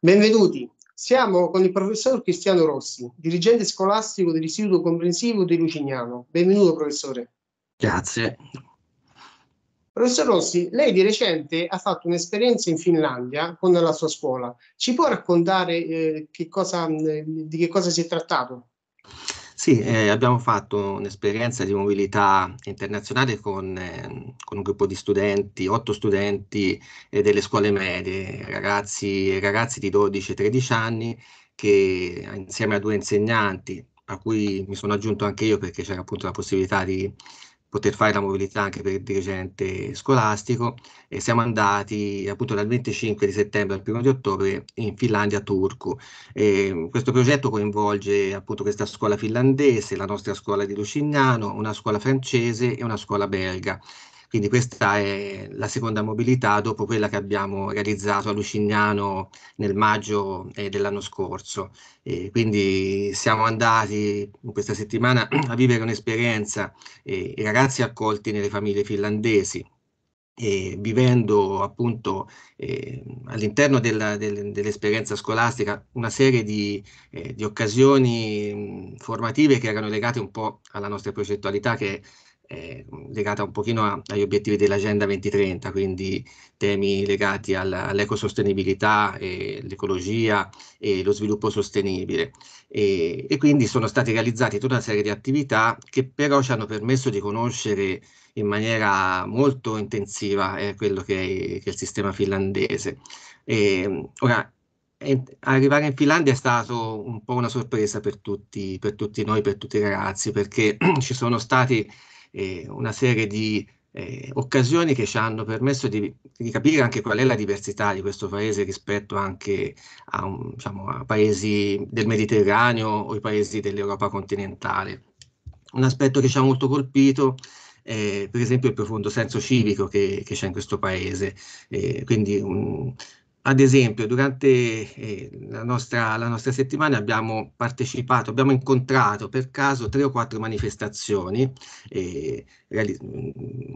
Benvenuti, siamo con il professor Cristiano Rossi, dirigente scolastico dell'Istituto Comprensivo di Lucignano. Benvenuto professore. Grazie. Professor Rossi, lei di recente ha fatto un'esperienza in Finlandia con la sua scuola. Ci può raccontare eh, che cosa, mm, di che cosa si è trattato? Sì, eh, abbiamo fatto un'esperienza di mobilità internazionale con, eh, con, un gruppo di studenti, otto studenti eh, delle scuole medie, ragazzi ragazzi di 12-13 anni che insieme a due insegnanti, a cui mi sono aggiunto anche io perché c'era appunto la possibilità di, poter fare la mobilità anche per il dirigente scolastico e siamo andati appunto dal 25 di settembre al 1 di ottobre in Finlandia Turku. E questo progetto coinvolge appunto questa scuola finlandese, la nostra scuola di Lucignano, una scuola francese e una scuola belga. Quindi questa è la seconda mobilità dopo quella che abbiamo realizzato a Lucignano nel maggio eh, dell'anno scorso. E quindi siamo andati in questa settimana a vivere un'esperienza, eh, i ragazzi accolti nelle famiglie finlandesi, eh, vivendo appunto eh, all'interno dell'esperienza scolastica una serie di, eh, di occasioni mh, formative che erano legate un po' alla nostra progettualità che eh, legata un pochino a, agli obiettivi dell'Agenda 2030, quindi temi legati al, all'ecosostenibilità, eh, l'ecologia e lo sviluppo sostenibile. E, e, quindi sono stati realizzati tutta una serie di attività che però ci hanno permesso di conoscere in maniera molto intensiva eh, quello che è, che è, il sistema finlandese. E, ora, arrivare in Finlandia è stato un po' una sorpresa per tutti, per tutti noi, per tutti i ragazzi, perché ci sono stati eh, una serie di eh, occasioni che ci hanno permesso di, di, capire anche qual è la diversità di questo paese rispetto anche a, un, diciamo, a paesi del Mediterraneo o i paesi dell'Europa continentale. Un aspetto che ci ha molto colpito è per esempio il profondo senso civico che, che c'è in questo paese, eh, quindi un, ad esempio, durante eh, la, nostra, la, nostra, settimana abbiamo partecipato, abbiamo incontrato per caso tre o quattro manifestazioni eh,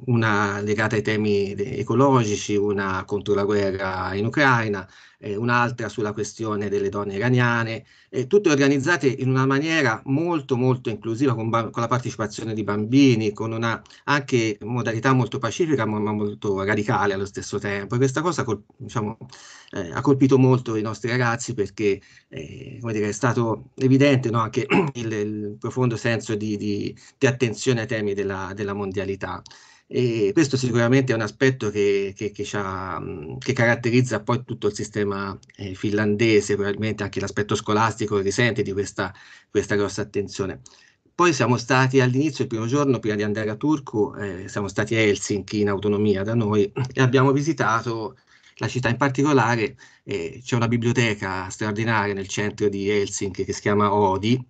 una legata ai temi ecologici, una contro la guerra in Ucraina, eh, un'altra sulla questione delle donne iraniane, eh, tutte organizzate in una maniera molto molto inclusiva con, con la partecipazione di bambini, con una anche modalità molto pacifica ma, molto radicale allo stesso tempo. E questa cosa col diciamo, eh, ha colpito molto i nostri ragazzi perché eh, dire, è stato evidente no, anche il, il, profondo senso di, di, di attenzione ai temi della, della mondialità. E questo sicuramente è un aspetto che, che, che, che caratterizza poi tutto il sistema eh, finlandese, probabilmente anche l'aspetto scolastico risente di questa, questa, grossa attenzione. Poi siamo stati all'inizio, il primo giorno, prima di andare a Turku, eh, siamo stati a Helsinki in autonomia da noi e abbiamo visitato la città in particolare, eh, c'è una biblioteca straordinaria nel centro di Helsinki che si chiama Odi,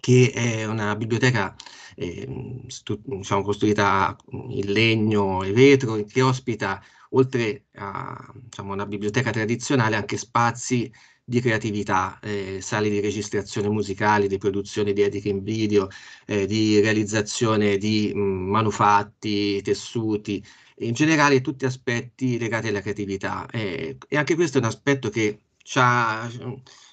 che è una biblioteca eh, diciamo, costruita in legno e vetro, che ospita, oltre a diciamo, una biblioteca tradizionale, anche spazi di creatività, eh, sale di registrazione musicale, di produzione di editing video, eh, di realizzazione di mh, manufatti, tessuti, in generale tutti aspetti legati alla creatività. Eh, e anche questo è un aspetto che ci ha,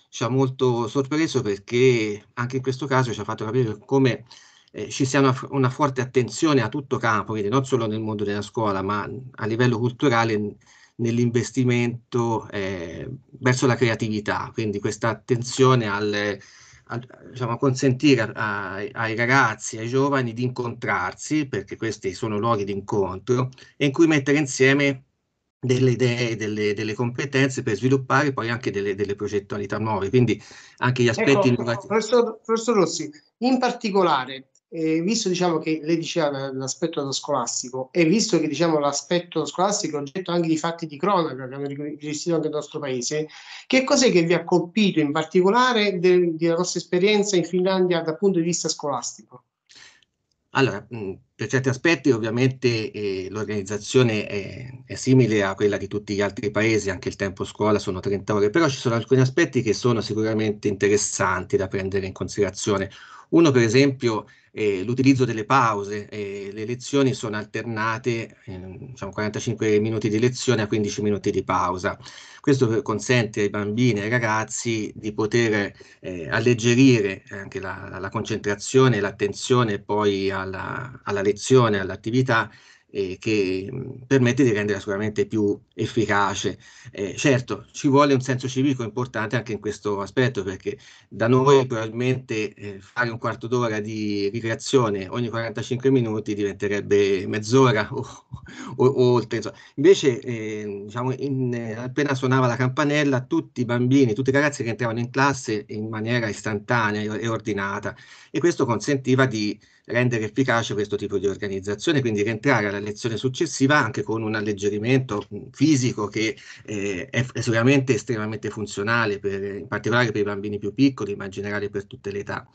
ci ha molto sorpreso perché anche in questo caso ci ha fatto capire come eh, ci sia una, una, forte attenzione a tutto campo, quindi non solo nel mondo della scuola, ma a livello culturale nell'investimento eh, verso la creatività, quindi questa attenzione al, al diciamo, consentire a, ai ragazzi, ai giovani di incontrarsi, perché questi sono luoghi di incontro, e in cui mettere insieme delle idee, delle, delle, competenze per sviluppare poi anche delle, delle progettualità nuove, quindi anche gli aspetti ecco, innovativi. Professor, professor, Rossi, in particolare eh, visto diciamo, che lei diceva l'aspetto scolastico e visto che diciamo, l'aspetto scolastico è oggetto anche di fatti di cronaca che hanno gestito anche il nostro paese, che cos'è che vi ha colpito in particolare del, della vostra esperienza in Finlandia dal punto di vista scolastico? Allora, per certi aspetti ovviamente eh, l'organizzazione è, è, simile a quella di tutti gli altri paesi, anche il tempo scuola sono 30 ore, però ci sono alcuni aspetti che sono sicuramente interessanti da prendere in considerazione. Uno per esempio è l'utilizzo delle pause, eh, le lezioni sono alternate, eh, diciamo 45 minuti di lezione a 15 minuti di pausa. Questo consente ai bambini e ai ragazzi di poter eh, alleggerire anche la, la concentrazione e l'attenzione poi alla, alla lezione, all'attività eh, che mm, permette di rendere sicuramente più efficace. Eh, certo, ci vuole un senso civico importante anche in questo aspetto, perché da noi probabilmente eh, fare un quarto d'ora di ricreazione ogni 45 minuti diventerebbe mezz'ora o, o, o oltre. Insomma. Invece, ehm, diciamo, in, eh, appena suonava la campanella, tutti i bambini, tutti i ragazzi che entravano in classe in maniera istantanea e ordinata, e questo consentiva di rendere efficace questo tipo di organizzazione, quindi rientrare alla lezione successiva anche con un alleggerimento mm, fisico che eh, è, sicuramente estremamente funzionale, per, in particolare per i bambini più piccoli, ma in generale per tutte le età.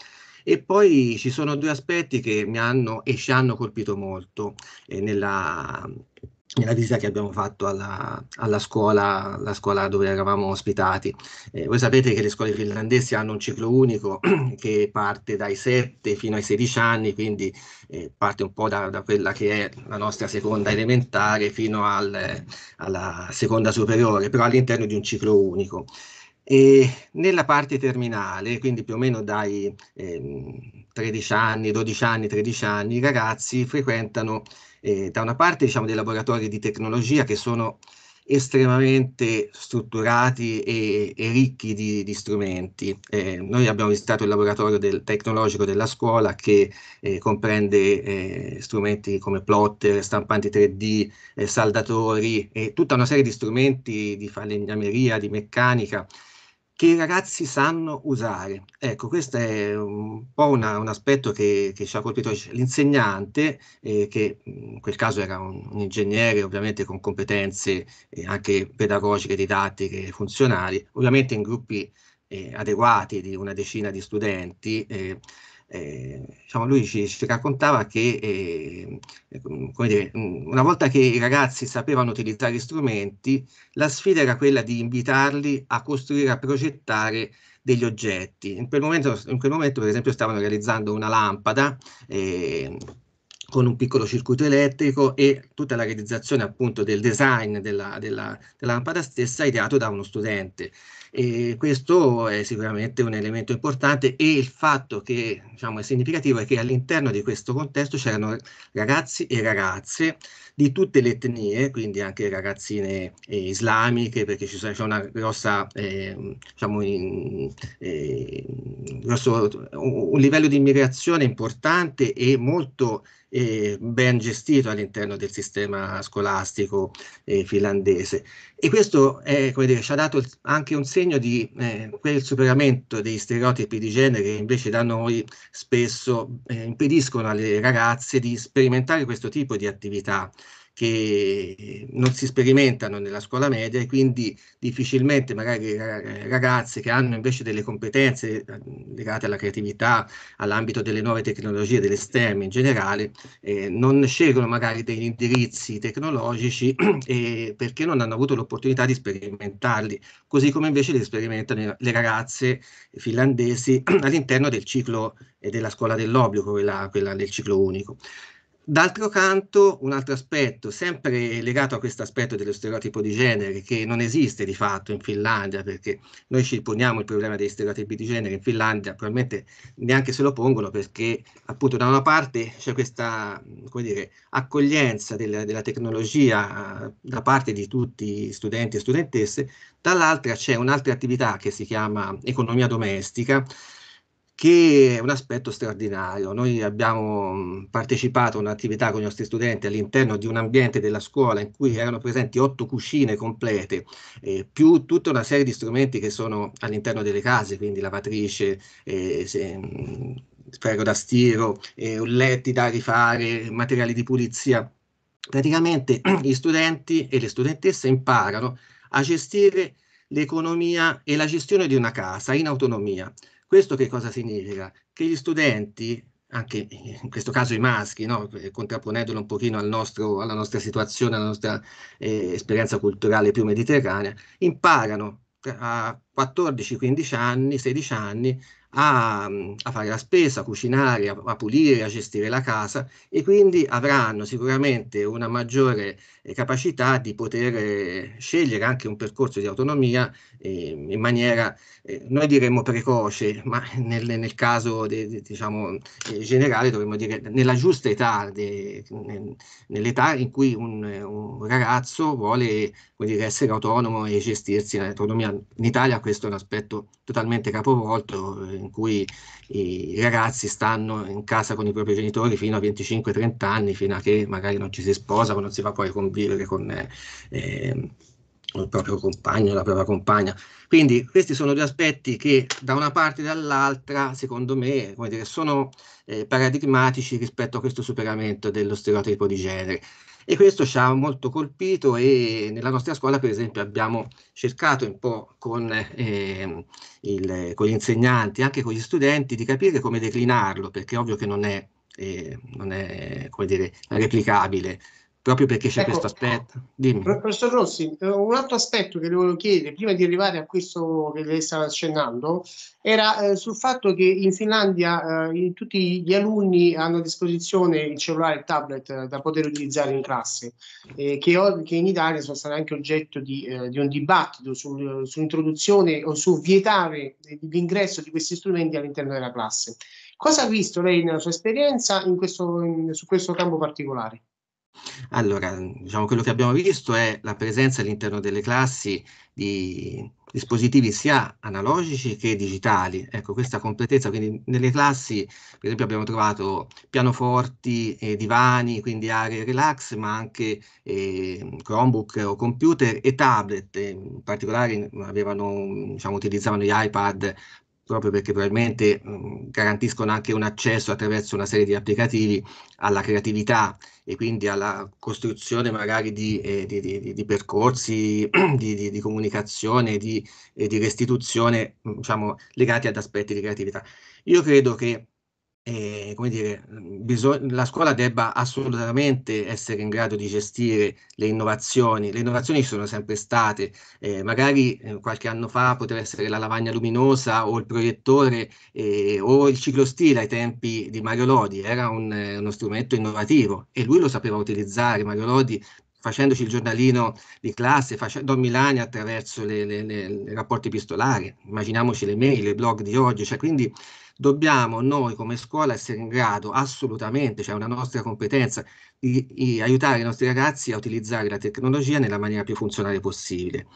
E poi ci sono due aspetti che mi hanno e ci hanno colpito molto eh, nella, nella visita che abbiamo fatto alla, alla, scuola, alla scuola dove eravamo ospitati. Eh, voi sapete che le scuole finlandesi hanno un ciclo unico che parte dai 7 fino ai 16 anni, quindi eh, parte un po' da, da, quella che è la nostra seconda elementare fino al, alla seconda superiore, però all'interno di un ciclo unico. E nella parte terminale, quindi più o meno dai... Ehm, 13 anni, 12 anni, 13 anni, i ragazzi frequentano eh, da una parte diciamo, dei laboratori di tecnologia che sono estremamente strutturati e, e ricchi di, di strumenti. Eh, noi abbiamo visitato il laboratorio del, tecnologico della scuola che eh, comprende eh, strumenti come plotter, stampanti 3D, eh, saldatori e tutta una serie di strumenti di falegnameria, di meccanica che i ragazzi sanno usare. Ecco, questo è un po' una, un aspetto che, che, ci ha colpito. L'insegnante, eh, che in quel caso era un, un ingegnere ovviamente con competenze eh, anche pedagogiche, didattiche, funzionali, ovviamente in gruppi eh, adeguati di una decina di studenti, eh, eh, diciamo, lui ci, ci, raccontava che eh, ehm, dire, mm, una volta che i ragazzi sapevano utilizzare gli strumenti, la sfida era quella di invitarli a costruire, a progettare degli oggetti. In quel momento, in quel momento per esempio, stavano realizzando una lampada. Eh, con un piccolo circuito elettrico e tutta la realizzazione appunto del design della, della, della lampada stessa ideato da uno studente. E questo è sicuramente un elemento importante e il fatto che diciamo, è significativo è che all'interno di questo contesto c'erano ragazzi e ragazze di tutte le etnie, quindi anche ragazzine eh, islamiche, perché c'è una grossa, eh, diciamo, in, eh, grosso, un, un livello di immigrazione importante e molto eh, ben gestito all'interno del sistema scolastico eh, finlandese. E questo è, dire, ci ha dato anche un segno di eh, quel superamento degli stereotipi di genere che invece da noi spesso eh, impediscono alle ragazze di sperimentare questo tipo di attività che non si sperimentano nella scuola media e quindi difficilmente magari ragazze che hanno invece delle competenze eh, legate alla creatività, all'ambito delle nuove tecnologie, delle STEM in generale, eh, non scelgono magari degli indirizzi tecnologici eh, perché non hanno avuto l'opportunità di sperimentarli, così come invece li sperimentano le ragazze finlandesi all'interno del ciclo eh, della scuola dell'obbligo, quella, quella del ciclo unico. D'altro canto, un altro aspetto, sempre legato a questo aspetto dello stereotipo di genere, che non esiste di fatto in Finlandia, perché noi ci poniamo il problema dei stereotipi di genere in Finlandia, probabilmente neanche se lo pongono, perché appunto da una parte c'è questa dire, accoglienza del, della tecnologia eh, da parte di tutti gli studenti e studentesse, dall'altra c'è un'altra attività che si chiama economia domestica, che è un aspetto straordinario. Noi abbiamo mm, partecipato a un'attività con i nostri studenti all'interno di un ambiente della scuola in cui erano presenti otto cucine complete, eh, più tutta una serie di strumenti che sono all'interno delle case, quindi lavatrice, eh, mm, ferro da stiro, eh, letti da rifare, materiali di pulizia. Praticamente gli studenti e le studentesse imparano a gestire l'economia e la gestione di una casa in autonomia. Questo che cosa significa? Che gli studenti, anche in questo caso i maschi, no? Eh, contrapponendolo un pochino al nostro, alla nostra situazione, alla nostra eh, esperienza culturale più mediterranea, imparano cioè, a 14, 15 anni, 16 anni a, a fare la spesa, a cucinare, a, a, pulire, a gestire la casa e quindi avranno sicuramente una maggiore eh, capacità di poter eh, scegliere anche un percorso di autonomia eh, in maniera, eh, noi diremmo precoce, ma nel, nel caso de, de, diciamo, eh, generale dovremmo dire nella giusta età, de, nell'età in cui un, ragazzo vuole dire, essere autonomo e gestirsi l'autonomia. In Italia questo è un aspetto totalmente capovolto eh, in cui i ragazzi stanno in casa con i propri genitori fino a 25-30 anni, fino a che magari non ci si sposa o non si va poi a convivere con... Eh, ehm, il proprio compagno, la propria compagna. Quindi questi sono due aspetti che da una parte e dall'altra, secondo me, dire, sono eh, paradigmatici rispetto a questo superamento dello stereotipo di genere e questo ci ha molto colpito e nella nostra scuola per esempio abbiamo cercato un po' con, eh, il, con gli insegnanti, anche con gli studenti, di capire come declinarlo, perché è ovvio che non è, eh, non è come dire, replicabile proprio perché c'è ecco, questo aspetto. Dimmi. Professor Rossi, eh, un altro aspetto che le volevo chiedere prima di arrivare a questo che lei stava accennando era eh, sul fatto che in Finlandia eh, in tutti gli alunni hanno a disposizione il cellulare e il tablet eh, da poter utilizzare in classe, che, che, in Italia sono stati anche oggetto di, eh, di un dibattito sul, sull'introduzione o su vietare l'ingresso di questi strumenti all'interno della classe. Cosa ha visto lei nella sua esperienza in questo, in, su questo campo particolare? Allora, diciamo quello che abbiamo visto è la presenza all'interno delle classi di dispositivi sia analogici che digitali. Ecco, questa completezza, quindi nelle classi, per esempio, abbiamo trovato pianoforti, eh, divani, quindi aree relax, ma anche eh, Chromebook o computer e tablet, in particolare avevano, diciamo, utilizzavano gli iPad proprio perché probabilmente mh, garantiscono anche un accesso attraverso una serie di applicativi alla creatività e quindi alla costruzione magari di, eh, di, di, di percorsi di, comunicazione, di, eh, di restituzione, diciamo, legati ad aspetti di creatività. Io credo che eh, come dire, mhmm, la scuola debba assolutamente essere in grado di gestire le innovazioni. Le innovazioni ci sono sempre state, eh, magari eh, qualche anno fa poteva essere la lavagna luminosa o il proiettore eh, o il ciclostile ai tempi di Mario Lodi, era un, eh, uno strumento innovativo e lui lo sapeva utilizzare, Mario Lodi facendoci il giornalino di classe, facendo a Milani attraverso i rapporti epistolari, immaginiamoci le mail, i blog di oggi, cioè quindi dobbiamo noi come scuola essere in grado assolutamente, cioè una nostra competenza, di, di aiutare i nostri ragazzi a utilizzare la tecnologia nella maniera più funzionale possibile.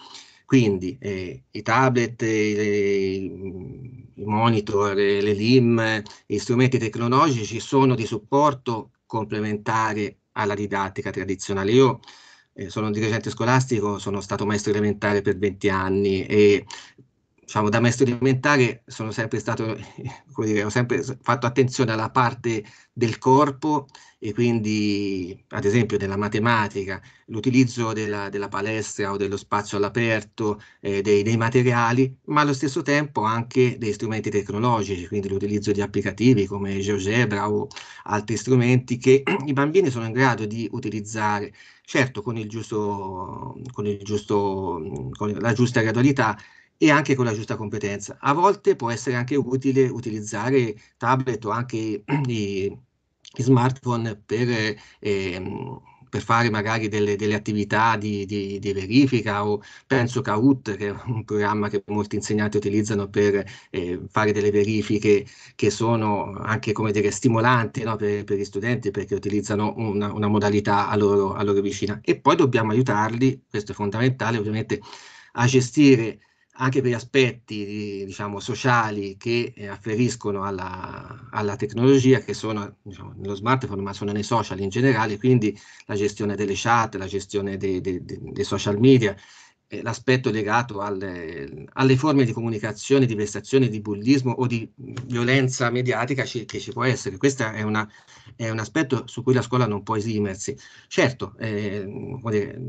Quindi eh, i tablet, eh, i monitor, eh, le LIM, gli strumenti tecnologici sono di supporto complementare alla didattica tradizionale. Io eh, sono un dirigente scolastico, sono stato maestro elementare per 20 anni e diciamo, da maestro elementare sono sempre stato, come dire, ho sempre fatto attenzione alla parte del corpo e quindi, ad esempio, della matematica, l'utilizzo della, della palestra o dello spazio all'aperto, eh, dei, dei, materiali, ma allo stesso tempo anche degli strumenti tecnologici, quindi l'utilizzo di applicativi come GeoGebra o altri strumenti che i bambini sono in grado di utilizzare, certo con, il giusto, con, il giusto, con la giusta gradualità, e anche con la giusta competenza. A volte può essere anche utile utilizzare tablet o anche i, i smartphone per, eh, per, fare magari delle, delle attività di, di, di, verifica o penso Kahoot, che è un programma che molti insegnanti utilizzano per eh, fare delle verifiche che sono anche come dire stimolanti no, per, per, gli studenti perché utilizzano una, una modalità a loro, a loro vicina. E poi dobbiamo aiutarli, questo è fondamentale ovviamente, a gestire anche per gli aspetti diciamo, sociali che eh, afferiscono alla, alla tecnologia, che sono diciamo, nello smartphone, ma sono nei social in generale, quindi la gestione delle chat, la gestione dei, dei, dei social media, eh, l'aspetto legato alle, alle, forme di comunicazione, di vessazione, di bullismo o di violenza mediatica ci, che ci può essere. Questo è, è, un aspetto su cui la scuola non può esimersi. Certo, eh, dire,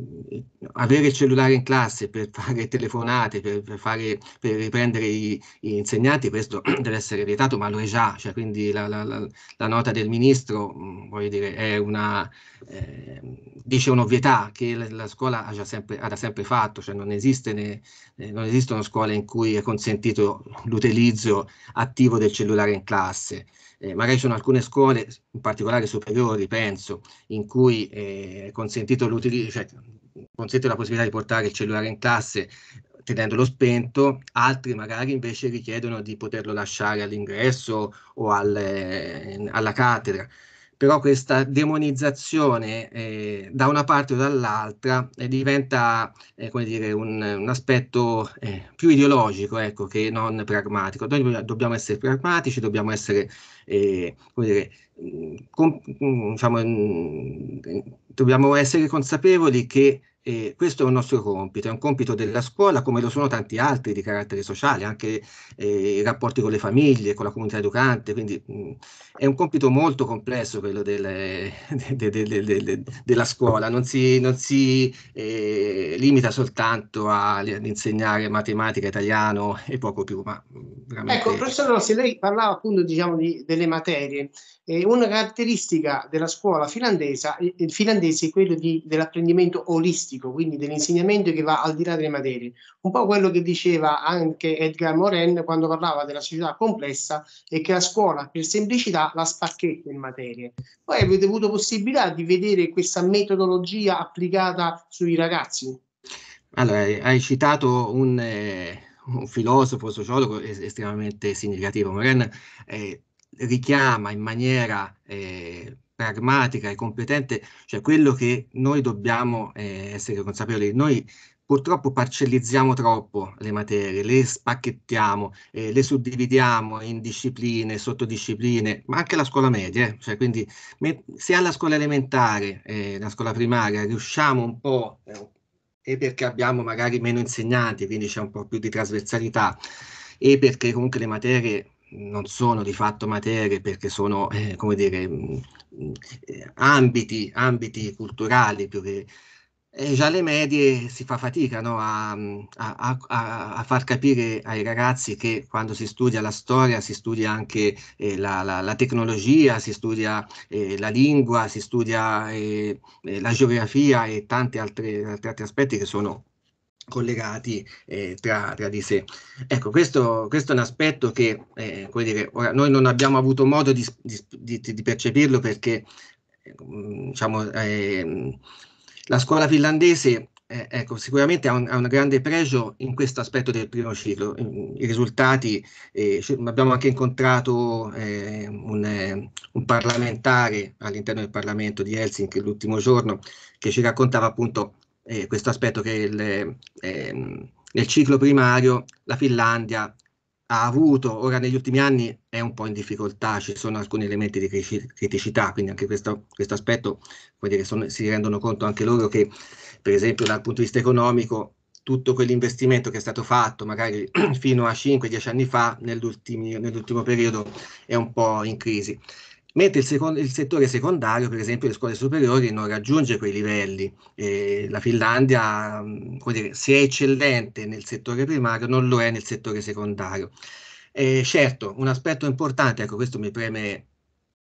avere il cellulare in classe per fare telefonate, per, per, fare, per riprendere gli insegnanti, questo deve essere vietato, ma lo è già. Cioè, quindi la, la, la, la, nota del ministro voglio dire, è una, eh, dice un'ovvietà che la, scuola ha sempre, ha da sempre fatto cioè non, esiste ne, eh, non esistono scuole in cui è consentito l'utilizzo attivo del cellulare in classe. Eh, magari ci sono alcune scuole, in particolare superiori, penso, in cui eh, è consentito cioè consente la possibilità di portare il cellulare in classe tenendolo spento, altri magari invece richiedono di poterlo lasciare all'ingresso o al, eh, alla cattedra però questa demonizzazione eh, da una parte o dall'altra eh, diventa eh, dire, un, un, aspetto eh, più ideologico ecco, che non pragmatico. Noi dobbiamo essere pragmatici, dobbiamo essere, eh, dire, mm, com, mm, diciamo, mm, eh, dobbiamo essere consapevoli che e questo è un nostro compito, è un compito della scuola come lo sono tanti altri di carattere sociale, anche eh, i rapporti con le famiglie, con la comunità educante, quindi mh, mm, è un compito molto complesso quello delle, de, de, de, della scuola, non si, non si eh, limita soltanto a, ad insegnare matematica, italiano e poco più. Ma mm, veramente... Ecco, professor Rossi, lei parlava appunto diciamo, di, delle materie. Eh, una caratteristica della scuola finlandese, finlandese è quella dell'apprendimento olistico, quindi dell'insegnamento che va al di là delle materie. Un po' quello che diceva anche Edgar Morin quando parlava della società complessa e che la scuola per semplicità la spacchetta in materie. Poi avete avuto possibilità di vedere questa metodologia applicata sui ragazzi? Allora, eh, hai citato un, eh, un filosofo, sociologo estremamente significativo, Morin. Eh, richiama in maniera eh, pragmatica e competente, cioè quello che noi dobbiamo eh, essere consapevoli. Noi purtroppo parcellizziamo troppo le materie, le spacchettiamo, eh, le suddividiamo in discipline, sottodiscipline, ma anche la scuola media, eh? cioè quindi se alla scuola elementare, eh, la scuola primaria, riusciamo un po', eh, e perché abbiamo magari meno insegnanti, quindi c'è un po' più di trasversalità, e perché comunque le materie non sono di fatto materie perché sono, eh, come dire, mh, mm, eh, ambiti, ambiti, culturali più che... E già le medie si fa fatica no? Mm, a, a, a, a, far capire ai ragazzi che quando si studia la storia si studia anche eh, la, la, la, tecnologia, si studia eh, la lingua, si studia eh, eh, la geografia e tanti altri, altri aspetti che sono collegati eh, tra, tra, di sé. Ecco, questo, questo è un aspetto che eh, dire, ora, noi non abbiamo avuto modo di, di, di percepirlo perché eh, diciamo, eh, la scuola finlandese eh, ecco, sicuramente ha un, ha un, grande pregio in questo aspetto del primo ciclo. I risultati, eh, abbiamo anche incontrato ehm, un, un parlamentare all'interno del Parlamento di Helsinki l'ultimo giorno che ci raccontava appunto eh, questo aspetto che il, eh, nel ciclo primario la Finlandia ha avuto, ora negli ultimi anni è un po' in difficoltà, ci sono alcuni elementi di criticità, quindi anche questo, questo aspetto, vuol dire che si rendono conto anche loro che per esempio dal punto di vista economico tutto quell'investimento che è stato fatto magari fino a 5-10 anni fa nell'ultimo periodo è un po' in crisi mentre il, secondo, il, settore secondario, per esempio le scuole superiori, non raggiunge quei livelli. Eh, la Finlandia, dire, se è eccellente nel settore primario, non lo è nel settore secondario. Eh, certo, un aspetto importante, ecco questo mi preme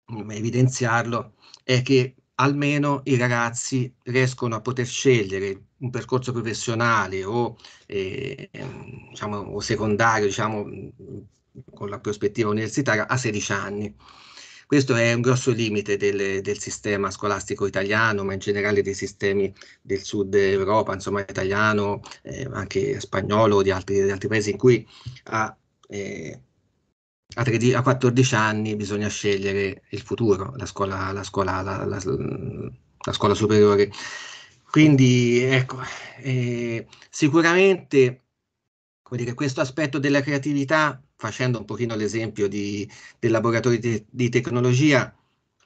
mh, mm, evidenziarlo, è che almeno i ragazzi riescono a poter scegliere un percorso professionale o, eh, diciamo, o secondario, diciamo, mm, con la prospettiva universitaria, a 16 anni. Questo è un grosso limite del, del, sistema scolastico italiano, ma in generale dei sistemi del sud Europa, insomma italiano, eh, anche spagnolo, di altri, di altri, paesi in cui a, eh, a, 13, a, 14 anni bisogna scegliere il futuro, la scuola, la scuola, la, la, la scuola superiore. Quindi ecco, eh, sicuramente dire, questo aspetto della creatività facendo un pochino l'esempio di, del laboratorio di, di tecnologia,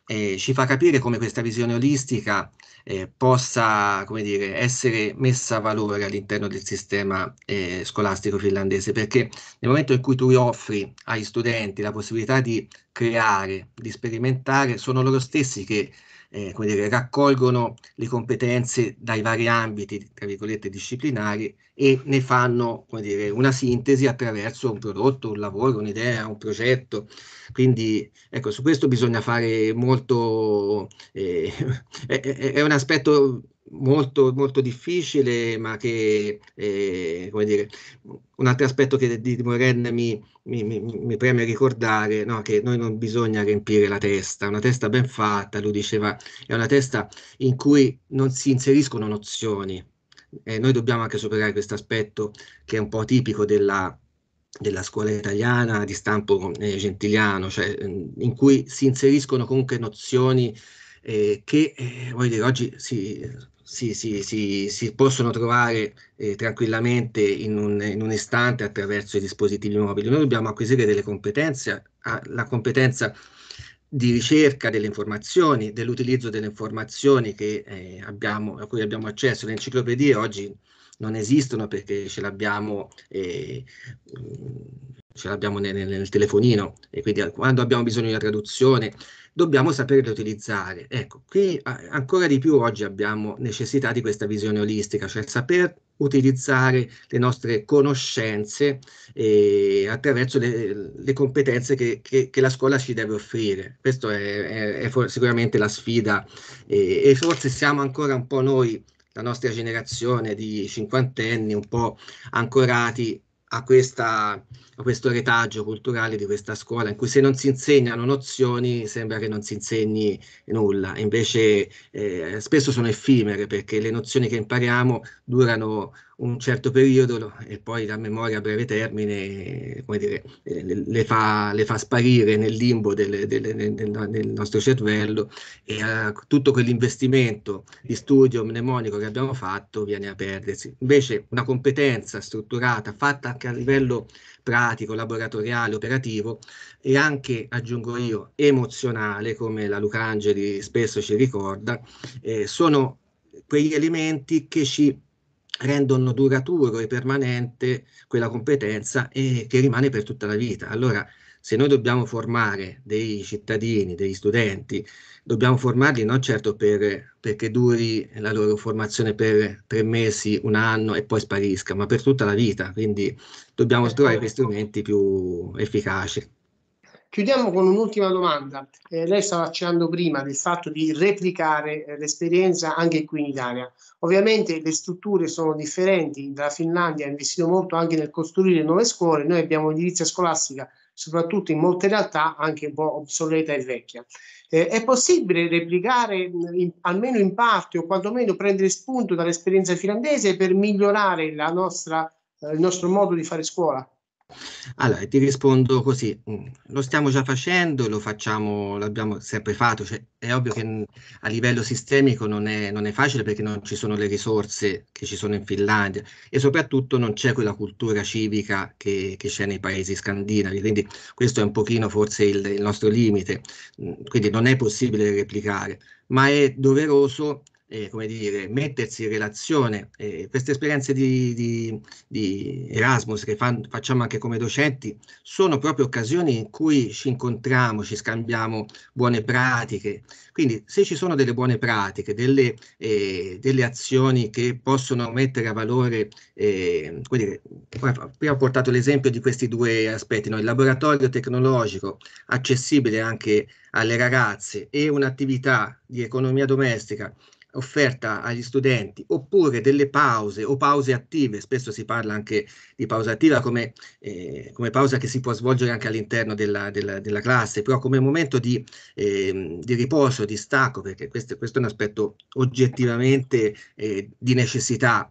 eh, ci fa capire come questa visione olistica eh, possa dire, essere messa a valore all'interno del sistema eh, scolastico finlandese, perché nel momento in cui tu offri agli studenti la possibilità di creare, di sperimentare, sono loro stessi che eh, come dire, raccolgono le competenze dai vari ambiti, tra virgolette, disciplinari e ne fanno come dire, una sintesi attraverso un prodotto, un lavoro, un'idea, un progetto. Quindi ecco, su questo bisogna fare molto, eh, è, è un aspetto molto, molto difficile, ma che, eh, come dire, un altro aspetto che di Moren mi, mi, mi preme ricordare, no? che noi non bisogna riempire la testa, una testa ben fatta, lui diceva, è una testa in cui non si inseriscono nozioni. Eh, noi dobbiamo anche superare questo aspetto che è un po' tipico della, della scuola italiana di stampo eh, gentiliano, cioè, in cui si inseriscono comunque nozioni eh, che eh, dire, oggi si, si, si, si, si possono trovare eh, tranquillamente in un, in un, istante attraverso i dispositivi mobili. Noi dobbiamo acquisire delle competenze, la competenza di ricerca delle informazioni, dell'utilizzo delle informazioni che, eh, abbiamo, a cui abbiamo accesso. Le enciclopedie oggi non esistono perché ce l'abbiamo eh, ce l'abbiamo nel, nel, telefonino e quindi quando abbiamo bisogno di una traduzione dobbiamo saperle utilizzare. Ecco, qui ancora di più oggi abbiamo necessità di questa visione olistica, cioè saper utilizzare le nostre conoscenze eh, attraverso le, le competenze che, che, che, la scuola ci deve offrire. Questa è, è, è sicuramente la sfida eh, e forse siamo ancora un po' noi la nostra generazione di cinquantenni un po' ancorati a, questa, a questo retaggio culturale di questa scuola, in cui se non si insegnano nozioni sembra che non si insegni nulla, invece eh, spesso sono effimere perché le nozioni che impariamo durano un certo periodo e poi la memoria a breve termine come dire, eh, le, fa, le, fa, sparire nel limbo del, del, del, del nostro cervello e uh, tutto quell'investimento di studio mnemonico che abbiamo fatto viene a perdersi. Invece una competenza strutturata, fatta anche a livello pratico, laboratoriale, operativo e anche, aggiungo io, emozionale, come la Lucangeli spesso ci ricorda, eh, sono quegli elementi che ci rendono duraturo e permanente quella competenza e che rimane per tutta la vita. Allora, se noi dobbiamo formare dei cittadini, degli studenti, dobbiamo formarli non certo per, perché duri la loro formazione per tre mesi, un anno e poi sparisca, ma per tutta la vita. Quindi dobbiamo trovare questi strumenti più efficaci. Chiudiamo con un'ultima domanda. Eh, lei stava accennando prima del fatto di replicare eh, l'esperienza anche qui in Italia. Ovviamente le strutture sono differenti, la Finlandia ha investito molto anche nel costruire nuove scuole, noi abbiamo edilizia scolastica soprattutto in molte realtà anche un po' obsoleta e vecchia. Eh, è possibile replicare in, almeno in parte o quantomeno prendere spunto dall'esperienza finlandese per migliorare nostra, eh, il nostro modo di fare scuola? Allora, ti rispondo così, mm, lo stiamo già facendo, lo facciamo l'abbiamo sempre fatto, cioè è ovvio che, mm, a livello sistemico non è non è facile perché non ci sono le risorse che ci sono in Finlandia e soprattutto non c'è quella cultura civica che che c'è nei paesi scandinavi, quindi questo è un pochino forse il il nostro limite, mm, quindi non è possibile replicare, ma è doveroso eh, come dire, mettersi in relazione. Eh, queste esperienze di, di, di Erasmus che fan, facciamo anche come docenti sono proprio occasioni in cui ci incontriamo, ci scambiamo buone pratiche. Quindi se ci sono delle buone pratiche, delle, eh, delle azioni che possono mettere a valore, eh, dire, prima ho portato l'esempio di questi due aspetti, no? il laboratorio tecnologico accessibile anche alle ragazze e un'attività di economia domestica offerta agli studenti, oppure delle pause o pause attive, spesso si parla anche di pausa attiva come, eh, come pausa che si può svolgere anche all'interno della, della, della, classe, però come momento di, eh, di riposo, di stacco, perché questo, questo è un aspetto oggettivamente eh, di necessità.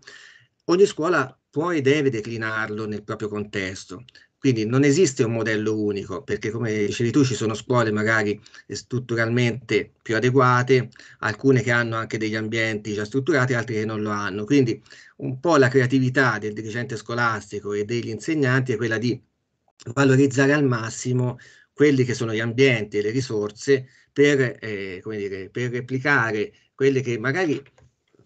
Ogni scuola può e deve declinarlo nel proprio contesto. Quindi non esiste un modello unico, perché come dicevi tu ci sono scuole magari strutturalmente più adeguate, alcune che hanno anche degli ambienti già strutturati, altre che non lo hanno. Quindi un po' la creatività del dirigente scolastico e degli insegnanti è quella di valorizzare al massimo quelli che sono gli ambienti e le risorse per, eh, dire, per replicare quelle che magari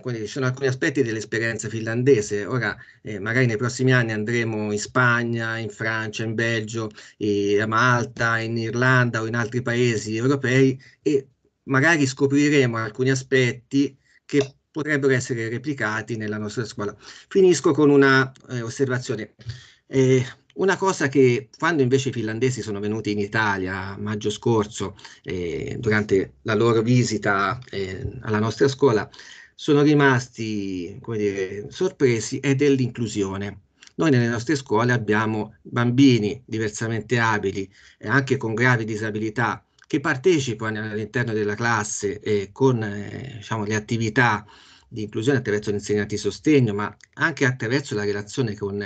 ci sono alcuni aspetti dell'esperienza finlandese. Ora, eh, magari nei prossimi anni andremo in Spagna, in Francia, in Belgio, eh, a Malta, in Irlanda o in altri paesi europei e magari scopriremo alcuni aspetti che potrebbero essere replicati nella nostra scuola. Finisco con una eh, osservazione. Eh, una cosa che quando invece i finlandesi sono venuti in Italia maggio scorso, eh, durante la loro visita eh, alla nostra scuola, sono rimasti dire, sorpresi è dell'inclusione. Noi nelle nostre scuole abbiamo bambini diversamente abili e anche con gravi disabilità che partecipano all'interno della classe eh, con eh, diciamo, le attività di inclusione attraverso gli insegnanti di sostegno, ma anche attraverso la relazione con,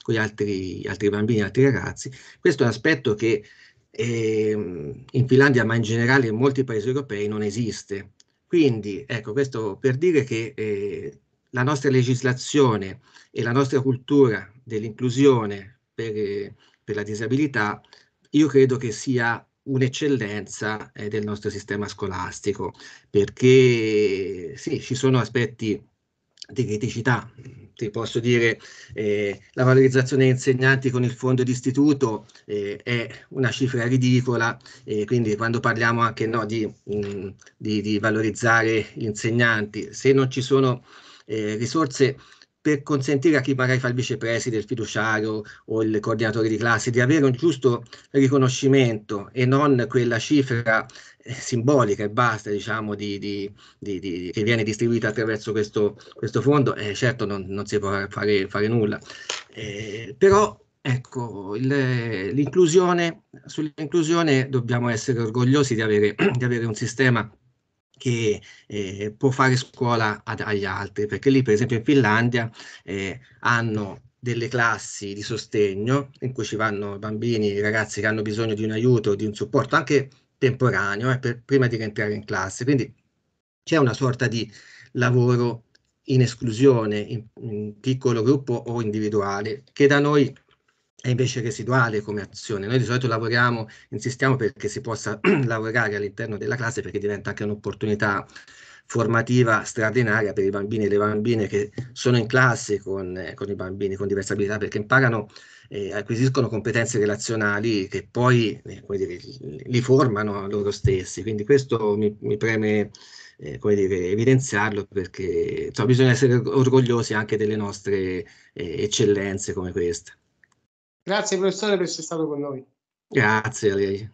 con gli altri, altri bambini e altri ragazzi. Questo è un aspetto che eh, in Finlandia, ma in generale in molti paesi europei, non esiste. Quindi, ecco, questo per dire che eh, la nostra legislazione e la nostra cultura dell'inclusione per, eh, per la disabilità, io credo che sia un'eccellenza eh, del nostro sistema scolastico, perché sì, ci sono aspetti di criticità ti posso dire eh, la valorizzazione degli insegnanti con il fondo di istituto eh, è una cifra ridicola eh, quindi quando parliamo anche no, di, mh, mm, di, di valorizzare gli insegnanti se non ci sono eh, risorse per consentire a chi magari fa il vicepreside, il fiduciario o il coordinatore di classe di avere un giusto riconoscimento e non quella cifra eh, simbolica e basta, diciamo, di, di, di, che viene distribuita attraverso questo, questo fondo, eh, certo non, non, si può fare, fare nulla. Eh, però Ecco, l'inclusione, sull'inclusione dobbiamo essere orgogliosi di avere, di avere un sistema che eh, può fare scuola ad, agli altri, perché lì per esempio in Finlandia eh, hanno delle classi di sostegno in cui ci vanno bambini, ragazzi che hanno bisogno di un aiuto, di un supporto anche temporaneo eh, per, prima di rientrare in classe, quindi c'è una sorta di lavoro in esclusione, in, in piccolo gruppo o individuale, che da noi è invece residuale come azione. Noi di solito lavoriamo, insistiamo perché si possa lavorare all'interno della classe perché diventa anche un'opportunità formativa straordinaria per i bambini e le bambine che sono in classe con, eh, con i bambini con diverse abilità perché imparano eh, acquisiscono competenze relazionali che poi eh, dire, li formano loro stessi. Quindi questo mi, mi preme eh, come dire, evidenziarlo perché insomma, bisogna essere orgogliosi anche delle nostre eh, eccellenze come questa. Grazie professore per essere stato con noi. Grazie a lei.